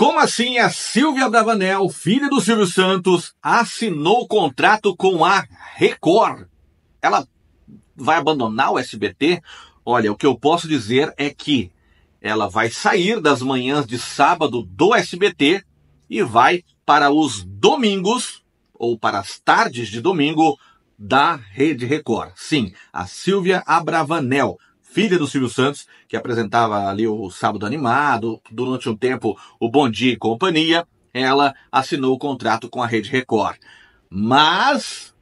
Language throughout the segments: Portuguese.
Como assim a Silvia Bravanel, filha do Silvio Santos, assinou o contrato com a Record? Ela vai abandonar o SBT? Olha, o que eu posso dizer é que ela vai sair das manhãs de sábado do SBT e vai para os domingos ou para as tardes de domingo da Rede Record. Sim, a Silvia Abravanel filha do Silvio Santos, que apresentava ali o Sábado Animado, durante um tempo o Bom Dia e Companhia, ela assinou o contrato com a Rede Record. Mas,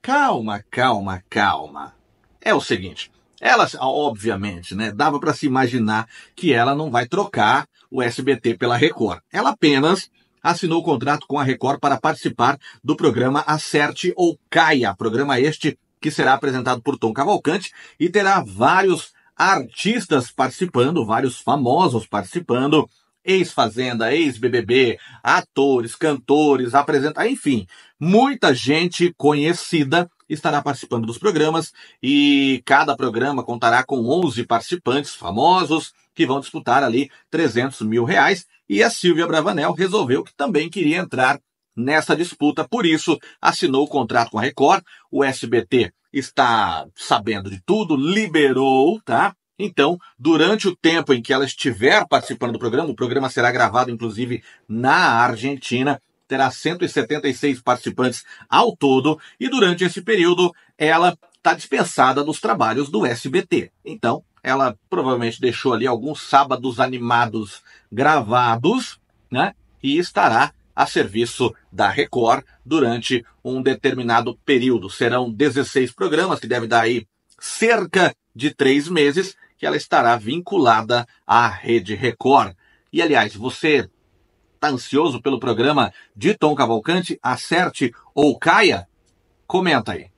calma, calma, calma. É o seguinte, ela, obviamente, né, dava para se imaginar que ela não vai trocar o SBT pela Record. Ela apenas assinou o contrato com a Record para participar do programa Acerte ou Caia, programa este que será apresentado por Tom Cavalcante e terá vários artistas participando, vários famosos participando, ex-fazenda, ex-BBB, atores, cantores, apresenta, enfim, muita gente conhecida estará participando dos programas e cada programa contará com 11 participantes famosos que vão disputar ali 300 mil reais e a Silvia Bravanel resolveu que também queria entrar nessa disputa. Por isso, assinou o contrato com a Record. O SBT está sabendo de tudo, liberou, tá? Então, durante o tempo em que ela estiver participando do programa, o programa será gravado inclusive na Argentina, terá 176 participantes ao todo, e durante esse período ela está dispensada dos trabalhos do SBT. Então, ela provavelmente deixou ali alguns sábados animados gravados, né? E estará a serviço da Record durante um determinado período. Serão 16 programas, que deve dar aí cerca de três meses, que ela estará vinculada à Rede Record. E aliás, você está ansioso pelo programa de Tom Cavalcante? Acerte ou caia? Comenta aí.